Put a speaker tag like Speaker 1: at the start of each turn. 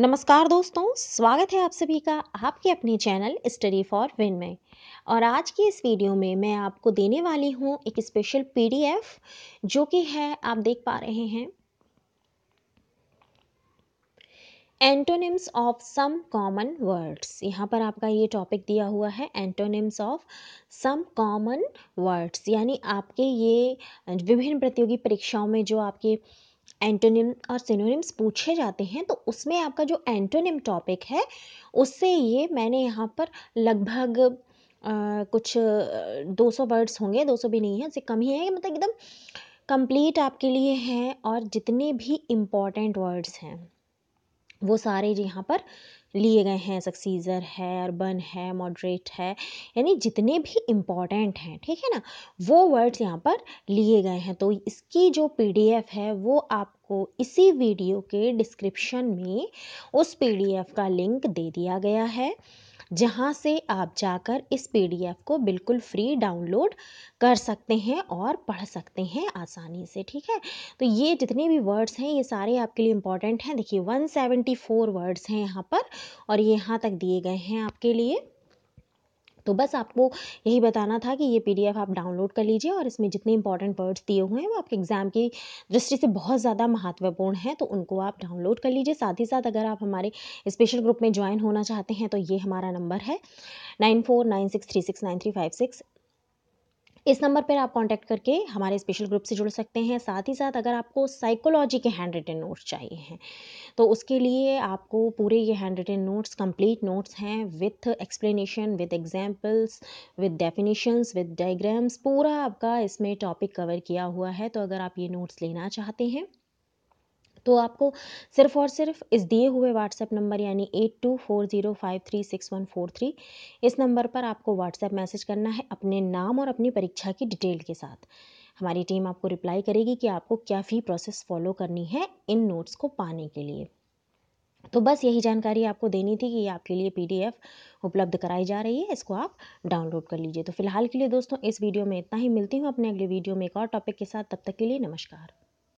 Speaker 1: नमस्कार दोस्तों स्वागत है आप सभी का आपके अपने चैनल स्टडी फॉर विन में और आज की इस वीडियो में मैं आपको देने वाली हूं एक स्पेशल पीडीएफ जो कि है आप देख पा रहे हैं antonyms of some common words यहाँ पर आपका ये टॉपिक दिया हुआ है antonyms of some common words यानी आपके ये विभिन्न प्रतियोगी परीक्षाओं में जो आपके एंटोनिम और सिनोनिम्स पूछे जाते हैं तो उसमें आपका जो एंटोनिम टॉपिक है उससे ये मैंने यहाँ पर लगभग कुछ दो सौ वर्ड्स होंगे दो सौ भी नहीं है उससे कम ही है मतलब एकदम कंप्लीट आपके लिए हैं और जितने भी इम्पॉर्टेंट वर्ड्स हैं वो सारे यहाँ पर लिए गए हैं सक्सीज़र है अर्बन है मॉडरेट है यानी जितने भी इम्पॉर्टेंट हैं ठीक है ना वो वर्ड्स यहाँ पर लिए गए हैं तो इसकी जो पीडीएफ है वो आपको इसी वीडियो के डिस्क्रिप्शन में उस पीडीएफ का लिंक दे दिया गया है जहाँ से आप जाकर इस पी डी एफ को बिल्कुल फ़्री डाउनलोड कर सकते हैं और पढ़ सकते हैं आसानी से ठीक है तो ये जितने भी वर्ड्स हैं ये सारे आपके लिए इम्पॉर्टेंट हैं देखिए वन सेवेंटी फोर वर्ड्स हैं यहाँ पर और ये यहाँ तक दिए गए हैं आपके लिए तो बस आपको यही बताना था कि ये पी आप डाउनलोड कर लीजिए और इसमें जितने इंपॉर्टेंट वर्ड्स दिए हुए हैं वो आपके एग्ज़ाम की दृष्टि से बहुत ज़्यादा महत्वपूर्ण हैं तो उनको आप डाउनलोड कर लीजिए साथ ही साथ अगर आप हमारे स्पेशल ग्रुप में ज्वाइन होना चाहते हैं तो ये हमारा नंबर है nine four nine six three six nine three five six इस नंबर पर आप कॉन्टैक्ट करके हमारे स्पेशल ग्रुप से जुड़ सकते हैं साथ ही साथ अगर आपको साइकोलॉजी के हैंड रिटन नोट्स चाहिए हैं तो उसके लिए आपको पूरे ये handwritten notes complete notes हैं with explanation with examples with definitions with diagrams पूरा आपका इसमें टॉपिक कवर किया हुआ है तो अगर आप ये नोट्स लेना चाहते हैं तो आपको सिर्फ और सिर्फ इस दिए हुए व्हाट्सएप नंबर यानी eight two four zero five three six one four three इस नंबर पर आपको व्हाट्सएप मैसेज करना है अपने नाम और अपनी परीक्षा की डिटेल के साथ हमारी टीम आपको रिप्लाई करेगी कि आपको क्या फ़ी प्रोसेस फॉलो करनी है इन नोट्स को पाने के लिए तो बस यही जानकारी आपको देनी थी कि आपके लिए पीडीएफ उपलब्ध कराई जा रही है इसको आप डाउनलोड कर लीजिए तो फिलहाल के लिए दोस्तों इस वीडियो में इतना ही मिलती हूँ अपने अगले वीडियो में एक और टॉपिक के साथ तब तक के लिए नमस्कार